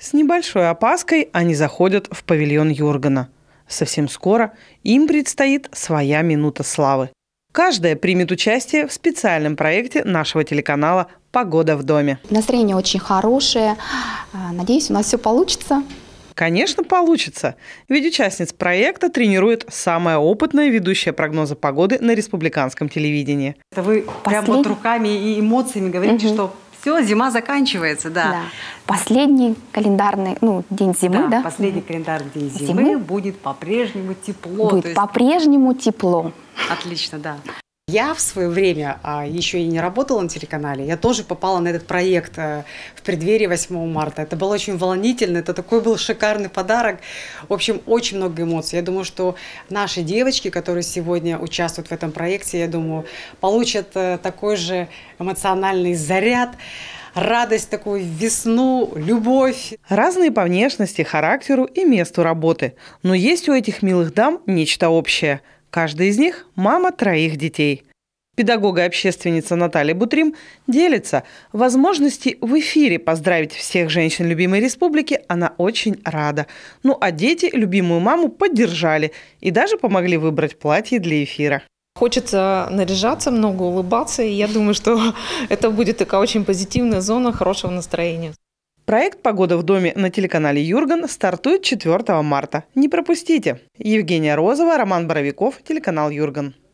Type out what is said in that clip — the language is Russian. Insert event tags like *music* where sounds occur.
С небольшой опаской они заходят в павильон Юргена. Совсем скоро им предстоит своя минута славы. Каждая примет участие в специальном проекте нашего телеканала «Погода в доме». Настроение очень хорошее. А, надеюсь, у нас все получится. Конечно, получится. Ведь участниц проекта тренирует самая опытная ведущая прогноза погоды на республиканском телевидении. Это вы прямо вот руками и эмоциями говорите, угу. что все, зима заканчивается, да. да. Последний календарный ну, день зимы, да? да? Последний календарный день зимы, зимы будет по-прежнему тепло. Будет есть... по-прежнему тепло. Отлично, да. Я в свое время а, еще и не работала на телеканале, я тоже попала на этот проект а, в преддверии 8 марта. Это было очень волнительно, это такой был шикарный подарок. В общем, очень много эмоций. Я думаю, что наши девочки, которые сегодня участвуют в этом проекте, я думаю, получат а, такой же эмоциональный заряд радость, такую весну, любовь. Разные по внешности, характеру и месту работы. Но есть у этих милых дам нечто общее – Каждая из них – мама троих детей. Педагог и общественница Наталья Бутрим делится. Возможности в эфире поздравить всех женщин любимой республики она очень рада. Ну а дети любимую маму поддержали и даже помогли выбрать платье для эфира. Хочется наряжаться много, улыбаться, и я думаю, что *laughs* это будет такая очень позитивная зона хорошего настроения. Проект «Погода в доме» на телеканале «Юрган» стартует 4 марта. Не пропустите! Евгения Розова, Роман Боровиков, телеканал «Юрган».